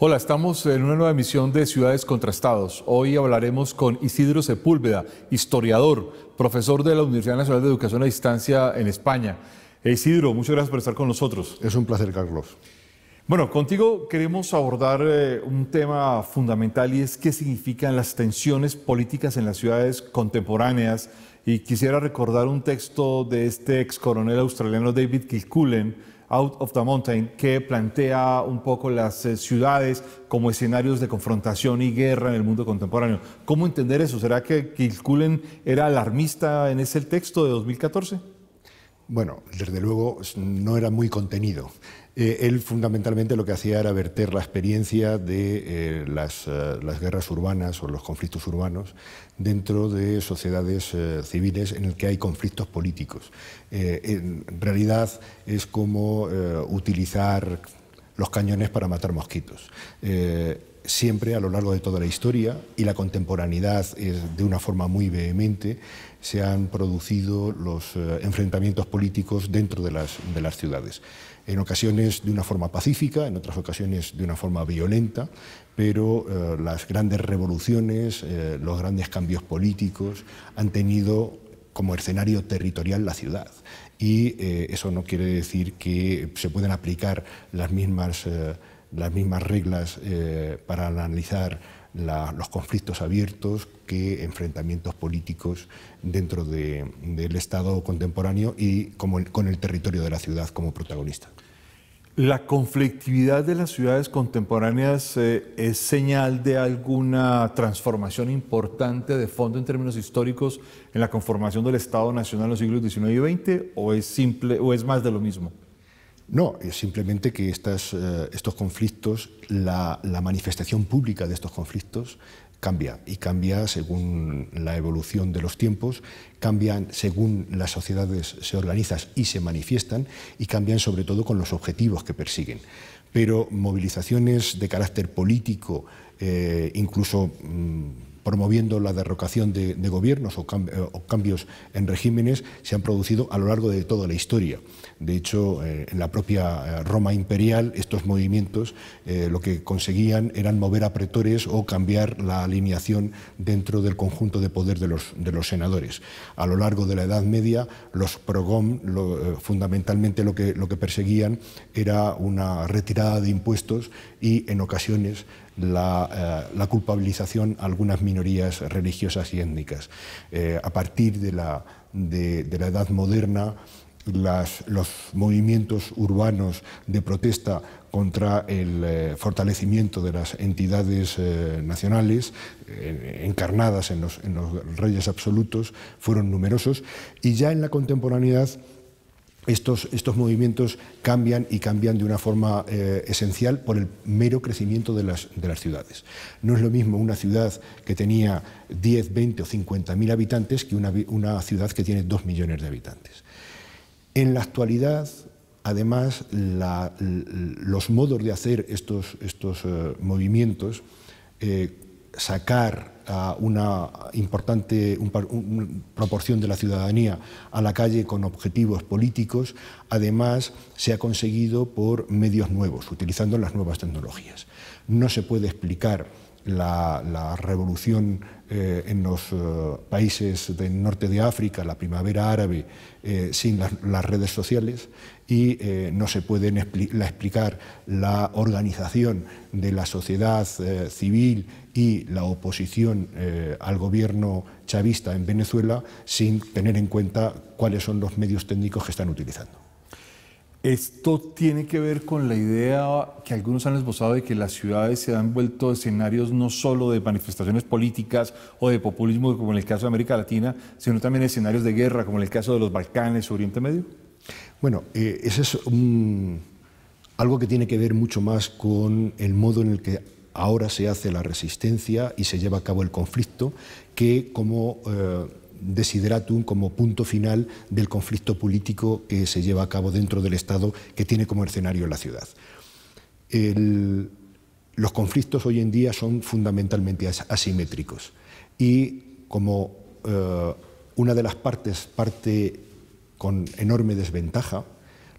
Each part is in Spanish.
Hola, estamos en una nueva emisión de Ciudades Contrastados. Hoy hablaremos con Isidro Sepúlveda, historiador, profesor de la Universidad Nacional de Educación a Distancia en España. Isidro, muchas gracias por estar con nosotros. Es un placer, Carlos. Bueno, contigo queremos abordar eh, un tema fundamental y es qué significan las tensiones políticas en las ciudades contemporáneas. Y quisiera recordar un texto de este ex coronel australiano David Kilcullen, Out of the Mountain, que plantea un poco las eh, ciudades como escenarios de confrontación y guerra en el mundo contemporáneo. ¿Cómo entender eso? ¿Será que Kilcullen era alarmista en ese texto de 2014? Bueno, desde luego no era muy contenido. Eh, él fundamentalmente lo que hacía era verter la experiencia de eh, eh, las, guerras urbanas o los conflictos urbanos dentro de sociedades civiles en el que hay conflictos políticos. en realidad es como utilizar los cañones para matar mosquitos siempre a lo largo de toda la historia y la contemporaneidad es de una forma muy vehemente se han producido los enfrentamientos políticos dentro de las ciudades en ocasiones de una forma pacífica, en otras ocasiones de una forma violenta, pero eh, las grandes revoluciones, eh, los grandes cambios políticos han tenido como escenario territorial la ciudad. Y eh, eso no quiere decir que se puedan aplicar las mismas, las mismas reglas para analizar los conflictos abiertos que enfrentamientos políticos dentro del Estado contemporáneo y como con el territorio de la ciudad como protagonista. ¿La conflictividad de las ciudades contemporáneas eh, es señal de alguna transformación importante de fondo en términos históricos en la conformación del Estado Nacional en los siglos XIX y XX o es, simple, o es más de lo mismo? No, es simplemente que eh, estos conflictos, la, manifestación pública de estos conflictos cambia y cambia según la evolución de los tiempos, cambian según las sociedades se organizan y se manifiestan y cambian sobre todo con los objetivos que persiguen. Pero movilizaciones de carácter político, eh, incluso... Mm, promoviendo la derrocación de, gobiernos eh, o, cambios en regímenes se han producido a lo largo de toda la historia. De hecho, eh, en la propia eh, Roma imperial, estos movimientos lo que conseguían eran mover a o cambiar la alineación dentro del conjunto de poder de los, senadores. A lo largo de la Edad Media, los progom lo, fundamentalmente lo que perseguían era una retirada de impuestos y en ocasiones eh, la, culpabilización a algunas minorías religiosas y étnicas. Eh, a partir de la, edad moderna, los movimientos urbanos de protesta contra el eh, fortalecimiento de las entidades nacionales encarnadas en los, reyes absolutos fueron numerosos y ya en la contemporaneidad estos, movimientos cambian y cambian de una forma eh, esencial por el mero crecimiento de las, ciudades. No es lo mismo una ciudad que tenía 10, 20 o 50 mil habitantes que una, ciudad que tiene 2 millones de habitantes. En la actualidad, además, los modos de hacer estos, estos eh, movimientos, eh, sacar a una importante proporción de la ciudadanía a la calle con objetivos políticos, además se ha conseguido por medios nuevos, utilizando las nuevas tecnologías. No se puede explicar la, revolución eh, en los eh, países del norte de África, la primavera árabe, eh, sin las redes sociales y no se puede explicar la organización de la sociedad civil y la oposición al gobierno chavista en Venezuela sin tener en cuenta cuáles son los medios técnicos que están utilizando. Esto tiene que ver con la idea que algunos han esbozado de que las ciudades se han vuelto escenarios no solo de manifestaciones políticas o de populismo, como en el caso de América Latina, sino también escenarios de guerra, como en el caso de los Balcanes, Oriente Medio. Bueno, eh, eso es algo que tiene que ver mucho más con el modo en el que ahora se hace la resistencia y se lleva a cabo el conflicto, que como... Eh, desideratum como punto final del conflicto político que se lleva a cabo dentro del Estado que tiene como escenario la ciudad. los conflictos hoy en día son fundamentalmente asimétricos y como eh, una de las partes parte con enorme desventaja,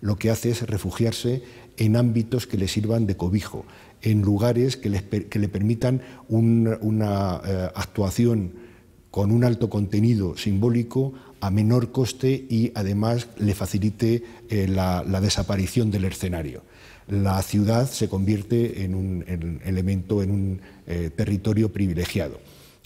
lo que hace es refugiarse en ámbitos que le sirvan de cobijo, en lugares que, le permitan una eh, actuación con un alto contenido simbólico a menor coste y además le facilite eh, la, desaparición del escenario. La ciudad se convierte en un elemento, en un eh, territorio privilegiado.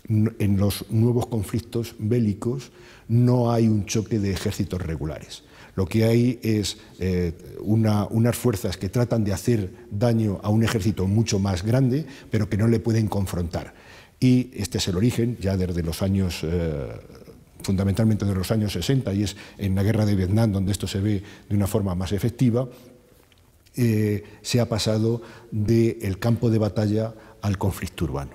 En los nuevos conflictos bélicos no hay un choque de ejércitos regulares. Lo que hay es eh, unas fuerzas que tratan de hacer daño a un ejército mucho más grande, pero que no le pueden confrontar y este es el origen, ya desde los años, eh, fundamentalmente de los años 60, y es en la guerra de Vietnam donde esto se ve de una forma más efectiva, eh, se ha pasado del campo de batalla al conflicto urbano.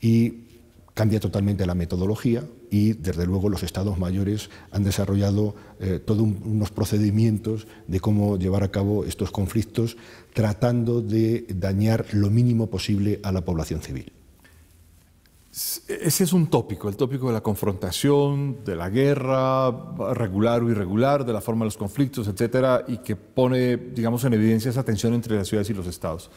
Y cambia totalmente la metodología y, desde luego, los estados mayores han desarrollado eh, todos unos procedimientos de cómo llevar a cabo estos conflictos, tratando de dañar lo mínimo posible a la población civil. Ese es un tópico, el tópico de la confrontación, de la guerra, regular o irregular, de la forma de los conflictos, etcétera, y que pone, digamos, en evidencia esa tensión entre las ciudades y los estados.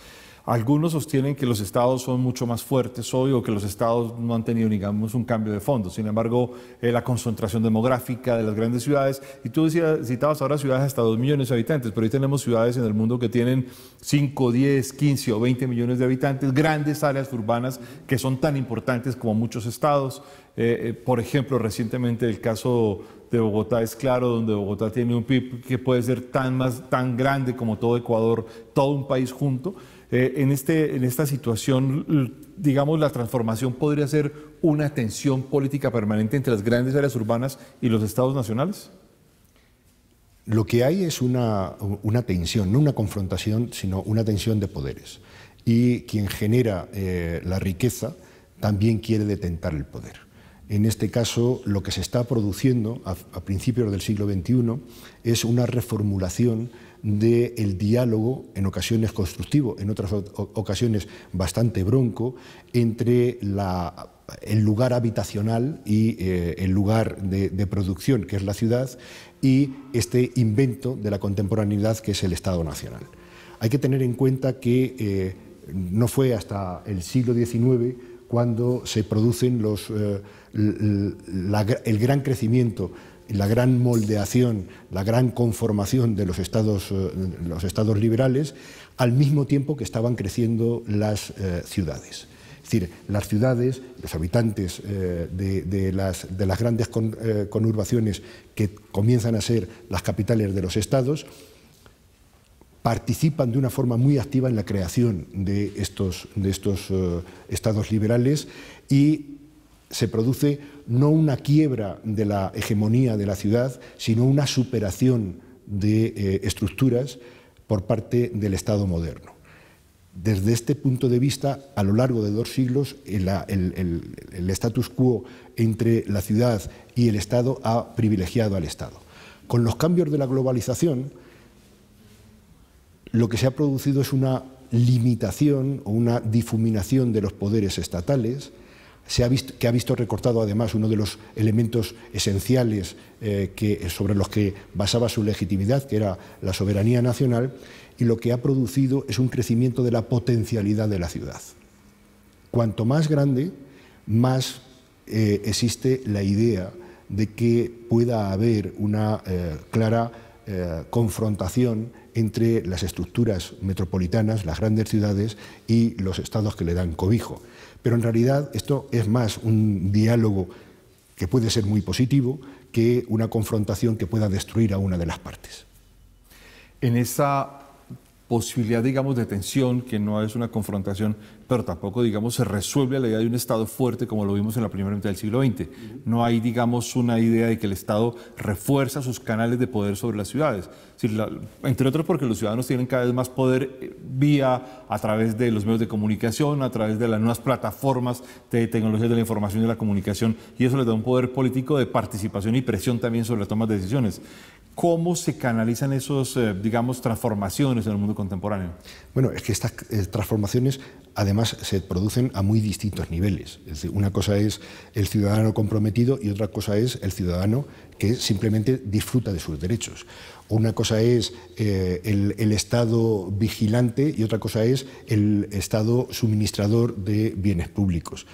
Algunos sostienen que los estados son mucho más fuertes hoy o que los estados no han tenido, digamos, un cambio de fondo. Sin embargo, eh, la concentración demográfica de las grandes ciudades, y tú decías, citabas ahora ciudades hasta 2 millones de habitantes, pero hoy tenemos ciudades en el mundo que tienen 5, 10, 15 o 20 millones de habitantes, grandes áreas urbanas que son tan importantes como muchos estados. Eh, eh, por ejemplo, recientemente el caso de Bogotá es claro, donde Bogotá tiene un PIB que puede ser tan, más, tan grande como todo Ecuador, todo un país junto. Eh, este, en, esta situación, digamos, la transformación podría ser una tensión política permanente entre las grandes áreas urbanas y los estados nacionales? Lo que hay es una, tensión, no una confrontación, sino una tensión de poderes. Y quien genera eh, la riqueza también quiere detentar el poder. En este caso, lo que se está produciendo a, a principios del siglo XXI es una reformulación del el diálogo, en ocasiones constructivo, en otras ocasiones bastante bronco, entre el lugar habitacional y eh, el lugar de, producción, que es la ciudad, y este invento de la contemporaneidad, que es el Estado Nacional. Hay que tener en cuenta que eh, no fue hasta el siglo XIX cuando se producen los, eh, el gran crecimiento la gran moldeación, la gran conformación de los estados, eh, los estados liberales, al mismo tiempo que estaban creciendo las eh, ciudades. Es decir, las ciudades, los habitantes eh, de, las, grandes conurbaciones que comienzan a ser las capitales de los estados, participan de una forma muy activa en la creación de estos, de estos estados liberales y se produce no una quiebra de la hegemonía de la ciudad, sino una superación de eh, estructuras por parte del Estado moderno. Desde este punto de vista, a lo largo de dos siglos, el, el status quo entre la ciudad y el Estado ha privilegiado al Estado. Con los cambios de la globalización, lo que se ha producido es una limitación o una difuminación de los poderes estatales, se ha visto, que ha visto recortado además uno de los elementos esenciales eh, sobre los que basaba su legitimidad, que era la soberanía nacional, y lo que ha producido es un crecimiento de la potencialidad de la ciudad. Cuanto más grande, más eh, existe la idea de que pueda haber una eh, clara confrontación entre las estructuras metropolitanas, las grandes ciudades y los estados que le dan cobijo. Pero en realidad esto es más un diálogo que puede ser muy positivo que una confrontación que pueda destruir a una de las partes posibilidad, digamos, de tensión, que no es una confrontación, pero tampoco, digamos, se resuelve la idea de un Estado fuerte como lo vimos en la primera mitad del siglo XX. No hay, digamos, una idea de que el Estado refuerza sus canales de poder sobre las ciudades. entre otros porque los ciudadanos tienen cada vez más poder eh, vía a través de los medios de comunicación, a través de las nuevas plataformas de tecnologías de la información y de la comunicación, y eso les da un poder político de participación y presión también sobre las tomas de decisiones. ¿Cómo se canalizan esas, eh, digamos, transformaciones en el mundo contemporáneo? Bueno, es que estas eh, transformaciones además se producen a muy distintos niveles. una cosa es el ciudadano comprometido y otra cosa es el ciudadano que simplemente disfruta de sus derechos. Una cosa es eh, el, Estado vigilante y otra cosa es el Estado suministrador de bienes públicos.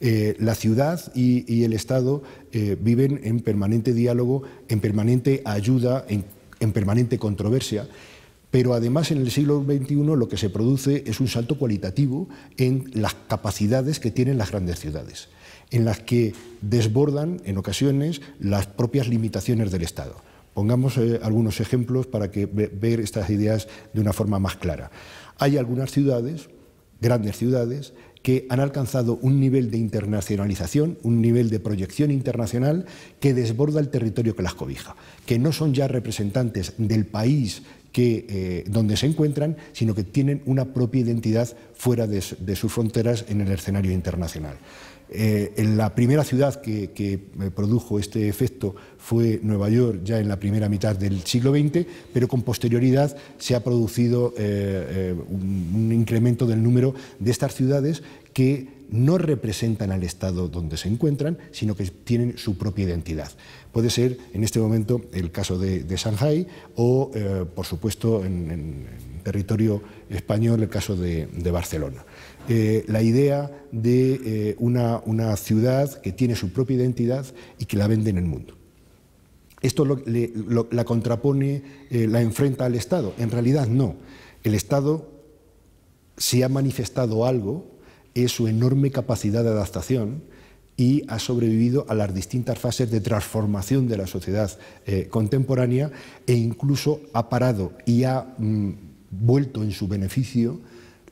Eh, la ciudad y, el Estado eh, viven en permanente diálogo, en permanente ayuda, en permanente controversia pero además en el siglo XXI lo que se produce es un salto cualitativo en las capacidades que tienen las grandes ciudades, en las que desbordan en ocasiones las propias limitaciones del Estado. Pongamos eh, algunos ejemplos para que ver estas ideas de una forma más clara. Hay algunas ciudades, grandes ciudades, que han alcanzado un nivel de internacionalización, un nivel de proyección internacional que desborda el territorio que las cobija, que no son ya representantes del país que, eh, donde se encuentran, sino que tienen una propia identidad fuera de sus fronteras en el escenario internacional. Eh, en la primera ciudad que, eh, produjo este efecto fue Nueva York ya en la primera mitad del siglo XX, pero con posterioridad se ha producido eh, un, incremento del número de estas ciudades que no representan al Estado donde se encuentran, sino que tienen su propia identidad. Puede ser en este momento el caso de, Shanghai o, por supuesto, en, territorio español el caso de Barcelona. Eh, la idea de eh, una, ciudad que tiene su propia identidad y que la vende en el mundo. Esto le, la contrapone, eh, la enfrenta al Estado. En realidad no. El Estado, si ha manifestado algo, es su enorme capacidad de adaptación y ha sobrevivido a las distintas fases de transformación de la sociedad contemporánea e incluso ha parado y ha mm, vuelto en su beneficio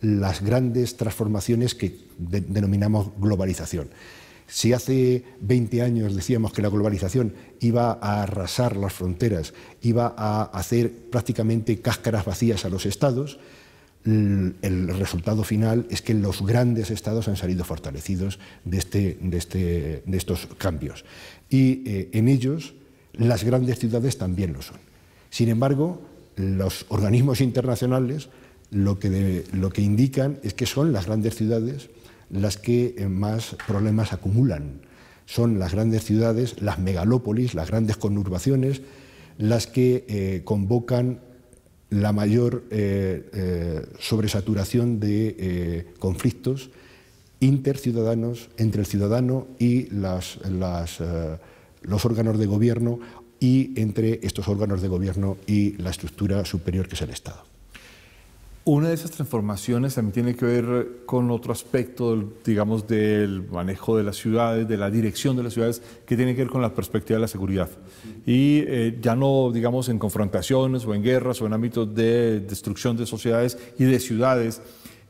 las grandes transformaciones que denominamos globalización. Si hace 20 años decíamos que la globalización iba a arrasar las fronteras, iba a hacer prácticamente cáscaras vacías a los estados, el resultado final es que los grandes estados han salido fortalecidos de, este, este, de, estos cambios. Y eh, en ellos las grandes ciudades también lo son. Sin embargo, los organismos internacionales lo que, lo que indican es que son las grandes ciudades las que eh, más problemas acumulan. Son las grandes ciudades, las megalópolis, las grandes conurbaciones, las que eh, convocan la mayor eh, sobresaturación de conflictos interciudadanos, entre el ciudadano y los órganos de gobierno y entre estos órganos de gobierno y la estructura superior que es el Estado. Una de esas transformaciones también tiene que ver con otro aspecto, digamos, del manejo de las ciudades, de la dirección de las ciudades, que tiene que ver con la perspectiva de la seguridad. Y eh, ya no, digamos, en confrontaciones o en guerras o en ámbitos de destrucción de sociedades y de ciudades,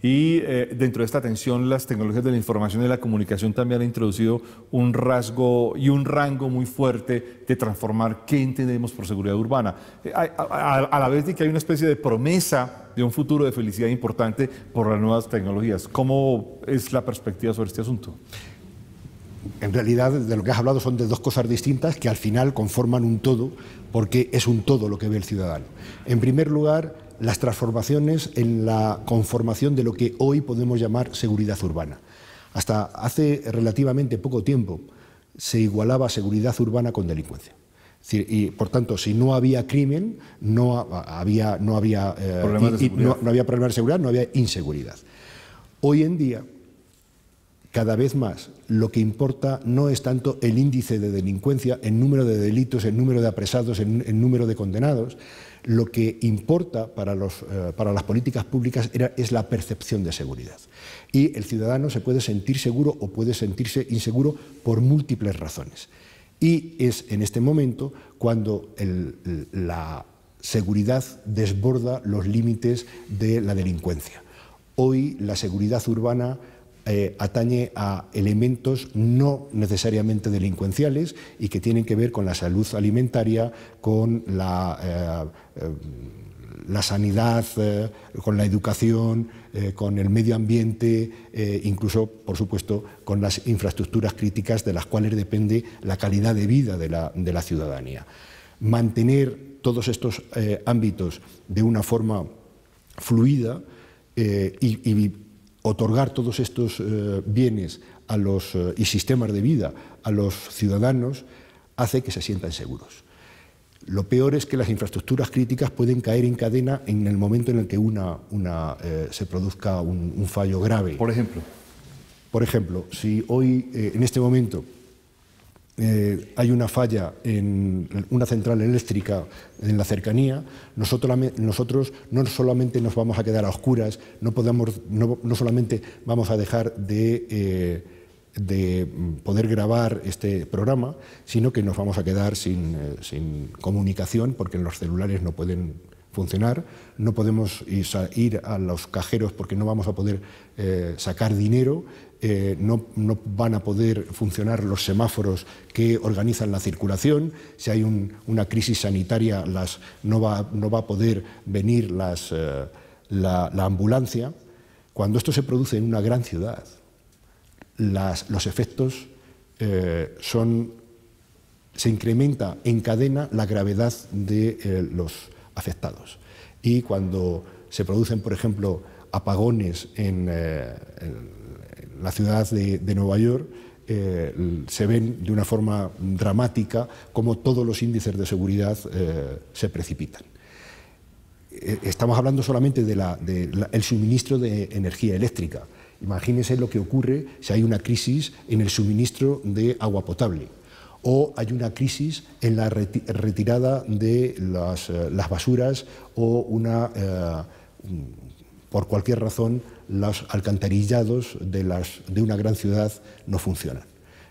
y eh, dentro de esta atención, las tecnologías de la información y la comunicación también han introducido un rasgo y un rango muy fuerte de transformar qué entendemos por seguridad urbana. Eh, a, a la vez de que hay una especie de promesa de un futuro de felicidad importante por las nuevas tecnologías. ¿Cómo es la perspectiva sobre este asunto? en realidad de lo que has hablado son de dos cosas distintas que al final conforman un todo, porque es un todo lo que ve el ciudadano. En primer lugar, las transformaciones en la conformación de lo que hoy podemos llamar seguridad urbana. Hasta hace relativamente poco tiempo se igualaba seguridad urbana con delincuencia. Y por tanto, si no había crimen, no había, no había, eh, no, había problemas de seguridad, no había inseguridad. Hoy en día, cada vez más lo que importa no es tanto el índice de delincuencia, el número de delitos, el número de apresados, el, número de condenados. Lo que importa para, eh, las políticas públicas es la percepción de seguridad. Y el ciudadano se puede sentir seguro o puede sentirse inseguro por múltiples razones. Y es en este momento cuando la seguridad desborda los límites de la delincuencia. Hoy la seguridad urbana eh, atañe a elementos no necesariamente delincuenciales y que tienen que ver con la salud alimentaria, con la, eh, eh, sanidad, con la educación, con el medio ambiente, incluso, por supuesto, con las infraestructuras críticas de las cuales depende la calidad de vida de la, ciudadanía. Mantener todos estos ámbitos de una forma fluida y, y otorgar todos estos eh, bienes a los, eh, y sistemas de vida a los ciudadanos hace que se sientan seguros. Lo peor es que las infraestructuras críticas pueden caer en cadena en el momento en el que una, una eh, se produzca un, un, fallo grave. Por ejemplo. Por ejemplo, si hoy, en este momento, eh, hay una falla en una central eléctrica en la cercanía, nosotros, nosotros no solamente nos vamos a quedar a oscuras, no, podemos, no, solamente vamos a dejar de, eh, de, poder grabar este programa, sino que nos vamos a quedar sin, eh, comunicación porque los celulares no pueden funcionar, no podemos ir a los cajeros porque no vamos a poder sacar dinero, eh, no, van a poder funcionar los semáforos que organizan la circulación, si hay una crisis sanitaria no, va, a poder venir eh, la, ambulancia. Cuando esto se produce en una gran ciudad, los efectos eh, son, se incrementa en cadena la gravedad de los afectados. Y cuando se producen, por ejemplo, apagones en la ciudad de, Nueva York, eh, se ven de una forma dramática como todos los índices de seguridad eh, se precipitan. Eh, estamos hablando solamente del suministro de energía eléctrica. Imagínense lo que ocurre si hay una crisis en el suministro de agua potable o hay una crisis en la retirada de las, basuras o una, mm, por cualquier razón, los alcantarillados de, una gran ciudad no funcionan,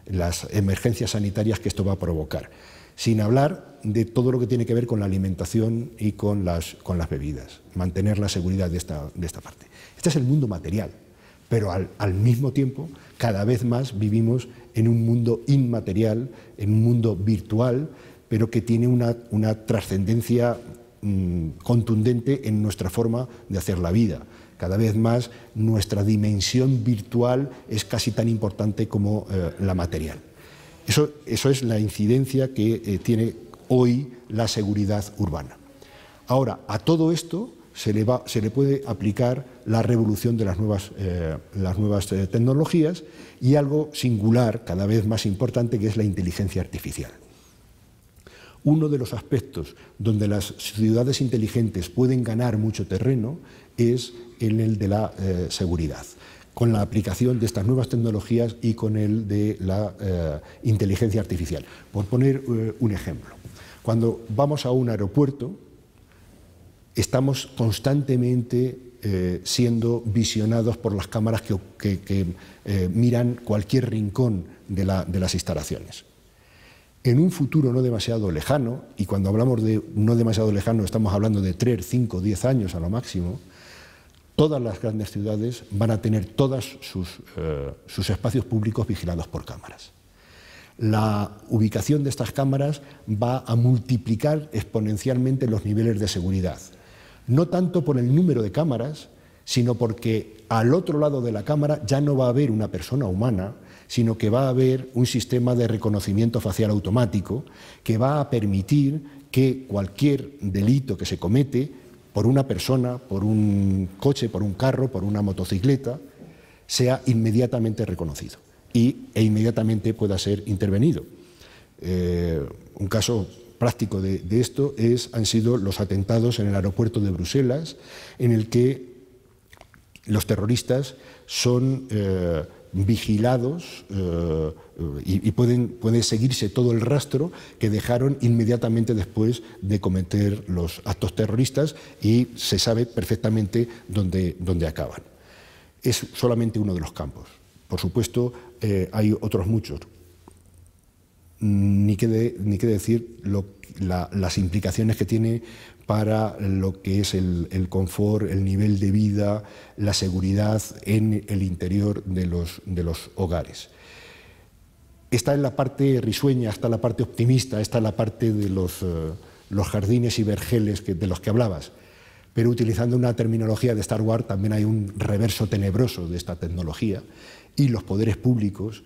las emergencias sanitarias que esto va a provocar, sin hablar de todo lo que tiene que ver con la alimentación y con las, bebidas, mantener la seguridad de esta, parte. Este es el mundo material, pero al, mismo tiempo cada vez más vivimos en un mundo inmaterial, en un mundo virtual, pero que tiene una, trascendencia mm, contundente en nuestra forma de hacer la vida. Cada vez más nuestra dimensión virtual es casi tan importante como eh, la material. Eso, es la incidencia que eh, tiene hoy la seguridad urbana. Ahora, a todo esto se le, puede aplicar la revolución de las nuevas eh, tecnologías y algo singular, cada vez más importante, que es la inteligencia artificial. Uno de los aspectos donde las ciudades inteligentes pueden ganar mucho terreno es en el de la eh, seguridad con la aplicación de estas nuevas tecnologías y con el de la eh, inteligencia artificial. Por poner eh, un ejemplo, cuando vamos a un aeropuerto, estamos constantemente siendo visionados por las cámaras que, miran cualquier rincón de las instalaciones en un futuro no demasiado lejano, y cuando hablamos de no demasiado lejano estamos hablando de 3, 5, 10 años a lo máximo, todas las grandes ciudades van a tener todos sus, eh, sus espacios públicos vigilados por cámaras. La ubicación de estas cámaras va a multiplicar exponencialmente los niveles de seguridad, no tanto por el número de cámaras, sino porque al otro lado de la cámara ya no va a haber una persona humana, sino que va a haber un sistema de reconocimiento facial automático que va a permitir que cualquier delito que se comete por una persona, por un coche, por un carro, por una motocicleta, sea inmediatamente reconocido y, e inmediatamente pueda ser intervenido. Eh, un caso práctico de, esto es, han sido los atentados en el aeropuerto de Bruselas, en el que los terroristas son eh, vigilados eh, y, pueden, puede seguirse todo el rastro que dejaron inmediatamente después de cometer los actos terroristas y se sabe perfectamente dónde, dónde acaban. Es solamente uno de los campos. Por supuesto, eh, hay otros muchos ni qué, decir las implicaciones que tiene para lo que es el, confort, el nivel de vida, la seguridad en el interior de los, hogares. Esta es la parte risueña, está la parte optimista, está la parte de los, eh, jardines y vergeles de los que hablabas. Pero utilizando una terminología de Star Wars, también hay un reverso tenebroso de esta tecnología y los poderes públicos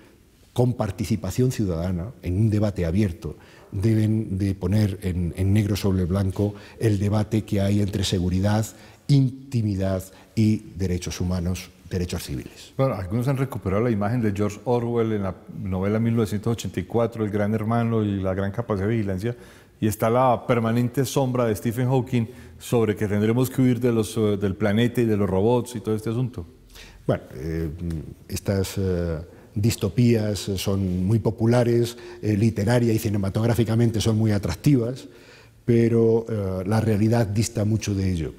con participación ciudadana, en un debate abierto, deben de poner en, negro sobre blanco el debate que hay entre seguridad, intimidad y derechos humanos derechos civiles. Bueno, algunos han recuperado la imagen de George Orwell en la novela 1984, El Gran Hermano y la gran capacidad de vigilancia, y está la permanente sombra de Stephen Hawking sobre que tendremos que huir de los, eh, del planeta y de los robots y todo este asunto. Bueno, eh, estas... Eh, distopías eh, son muy populares, eh, literaria y cinematográficamente son muy atractivas, pero eh, la realidad dista mucho de ello.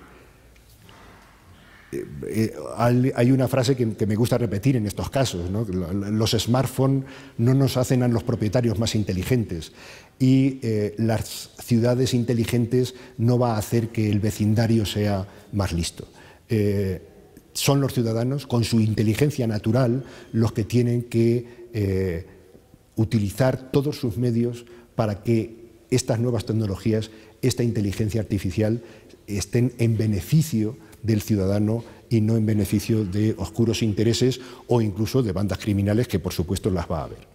hay una frase que, me gusta repetir en estos casos, los smartphones no nos hacen a los propietarios más inteligentes y las ciudades inteligentes no va a hacer que el vecindario sea más listo son los ciudadanos, con su inteligencia natural, los que tienen que eh, utilizar todos sus medios para que estas nuevas tecnologías, esta inteligencia artificial, estén en beneficio del ciudadano y no en beneficio de oscuros intereses o incluso de bandas criminales que por supuesto las va a haber.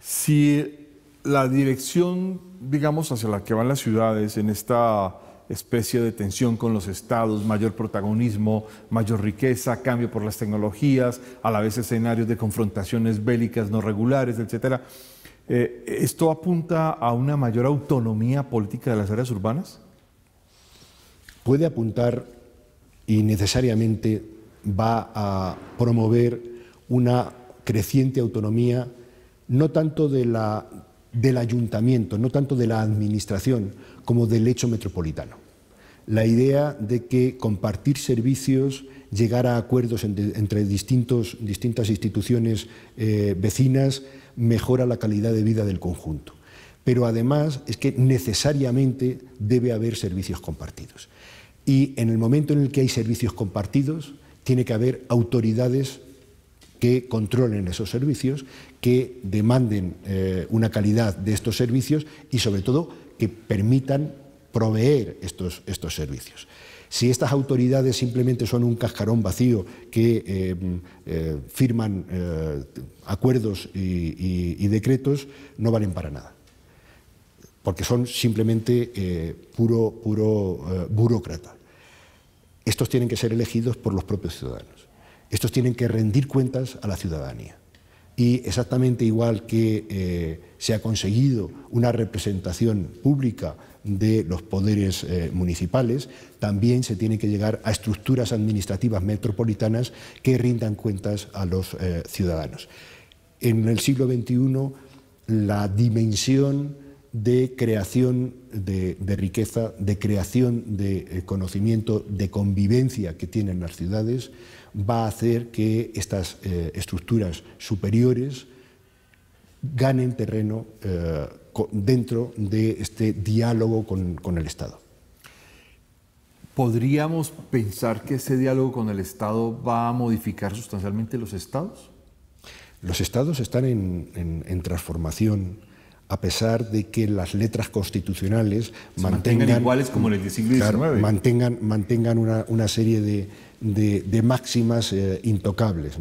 Si la dirección, digamos, hacia la que van las ciudades en esta especie de tensión con los estados, mayor protagonismo, mayor riqueza, cambio por las tecnologías, a la vez escenarios de confrontaciones bélicas no regulares, etc. Eh, ¿Esto apunta a una mayor autonomía política de las áreas urbanas? Puede apuntar y necesariamente va a promover una creciente autonomía no tanto de la, del ayuntamiento, no tanto de la administración, como del hecho metropolitano. La idea de que compartir servicios, llegar a acuerdos entre, distintos, distintas instituciones eh, vecinas, mejora la calidad de vida del conjunto. Pero además es que necesariamente debe haber servicios compartidos. Y en el momento en el que hay servicios compartidos, tiene que haber autoridades que controlen esos servicios, que demanden eh, una calidad de estos servicios y sobre todo que permitan proveer estos, estos servicios. Si estas autoridades simplemente son un cascarón vacío que eh, eh, firman eh, acuerdos y, decretos, no valen para nada, porque son simplemente puro, puro burócrata. Estos tienen que ser elegidos por los propios ciudadanos. Estos tienen que rendir cuentas a la ciudadanía y exactamente igual que eh, se ha conseguido una representación pública de los poderes eh, municipales, también se tiene que llegar a estructuras administrativas metropolitanas que rindan cuentas a los eh, ciudadanos. En el siglo XXI, la dimensión de creación de, riqueza, de creación de conocimiento, de convivencia que tienen las ciudades, va a hacer que estas eh, estructuras superiores ganen terreno eh, dentro de este diálogo con, el Estado. ¿Podríamos pensar que ese diálogo con el Estado va a modificar sustancialmente los Estados? Los Estados están en, en transformación a pesar de que las letras constitucionales mantengan, iguales como mantengan, una, serie de, máximas eh, intocables.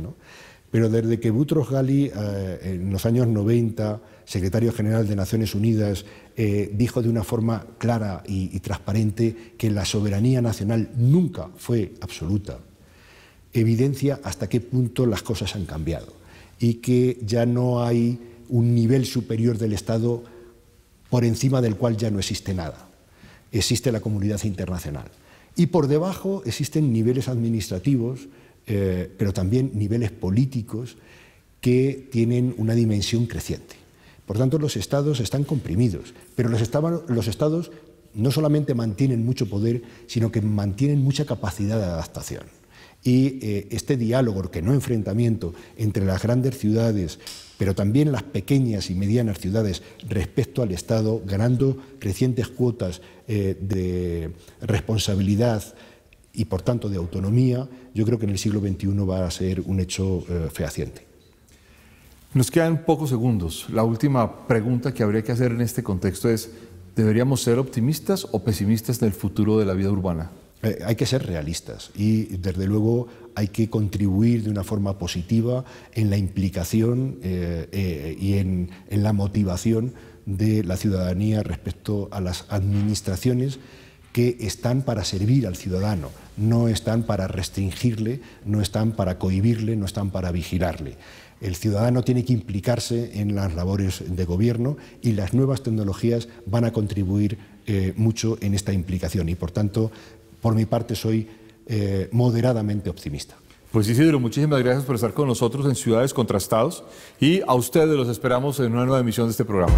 Pero desde que Butros Ghali, eh, en los años 90, secretario general de Naciones Unidas, eh, dijo de una forma clara y transparente que la soberanía nacional nunca fue absoluta, evidencia hasta qué punto las cosas han cambiado y que ya no hay un nivel superior del Estado por encima del cual ya no existe nada. Existe la comunidad internacional. Y por debajo existen niveles administrativos, eh, pero también niveles políticos que tienen una dimensión creciente. Por tanto, los estados están comprimidos, pero los estados no solamente mantienen mucho poder, sino que mantienen mucha capacidad de adaptación. Y eh, este diálogo, que no enfrentamiento, entre las grandes ciudades, pero también las pequeñas y medianas ciudades respecto al Estado, ganando crecientes cuotas eh, de responsabilidad y, por tanto, de autonomía, yo creo que en el siglo XXI va a ser un hecho eh, fehaciente. Nos quedan pocos segundos. La última pregunta que habría que hacer en este contexto es, ¿deberíamos ser optimistas o pesimistas del futuro de la vida urbana? Eh, hay que ser realistas y, desde luego, hay que contribuir de una forma positiva en la implicación eh, eh, y en, la motivación de la ciudadanía respecto a las administraciones que están para servir al ciudadano, no están para restringirle, no están para cohibirle, no están para vigilarle. El ciudadano tiene que implicarse en las labores de gobierno y las nuevas tecnologías van a contribuir mucho en esta implicación y, por tanto, por mi parte soy eh, moderadamente optimista. Pues Isidro, muchísimas gracias por estar con nosotros en Ciudades Contrastados y a ustedes los esperamos en una nueva emisión de este programa.